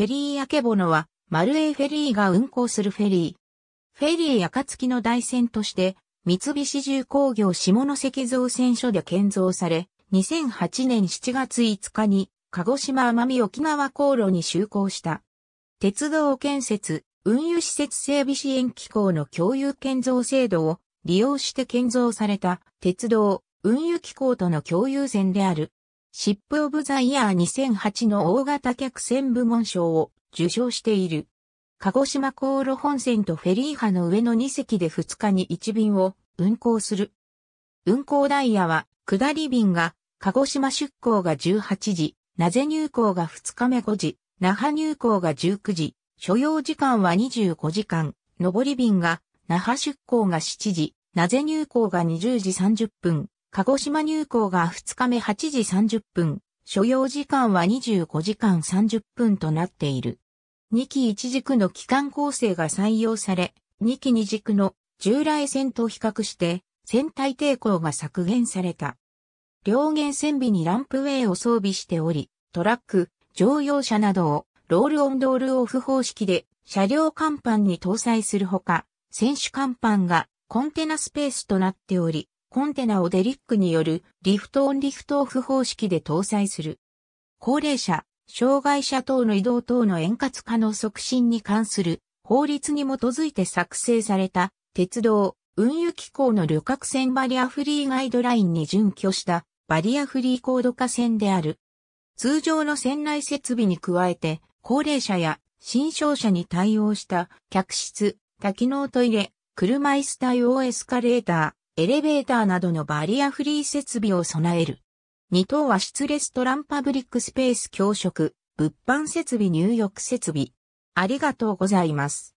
フェリー焼けぼのは、マルエフェリーが運航するフェリー。フェリー暁の大船として、三菱重工業下関造船所で建造され、2008年7月5日に、鹿児島奄美沖縄航路に就航した。鉄道建設、運輸施設整備支援機構の共有建造制度を利用して建造された鉄道、運輸機構との共有線であるシップ・オブ・ザ・イヤー2008の大型客船部門賞を受賞している。鹿児島航路本線とフェリー波の上の2隻で2日に1便を運航する。運航ダイヤは、下り便が、鹿児島出港が18時、なぜ入港が2日目5時、那覇入港が19時、所要時間は25時間、上り便が、那覇出港が7時、なぜ入港が20時30分、鹿児島入港が2日目8時30分、所要時間は25時間30分となっている。2期1軸の機関構成が採用され、2期2軸の従来線と比較して、船体抵抗が削減された。両舷船尾にランプウェイを装備しており、トラック、乗用車などをロールオンドールオフ方式で車両甲板に搭載するほか、船首甲板がコンテナスペースとなっており、コンテナをデリックによるリフトオンリフトオフ方式で搭載する。高齢者、障害者等の移動等の円滑化の促進に関する法律に基づいて作成された鉄道、運輸機構の旅客船バリアフリーガイドラインに準拠したバリアフリー高度化船である。通常の船内設備に加えて高齢者や新商社に対応した客室、多機能トイレ、車椅子対応エスカレーター、エレベーターなどのバリアフリー設備を備える。2等和室レストランパブリックスペース教職、物販設備入浴設備。ありがとうございます。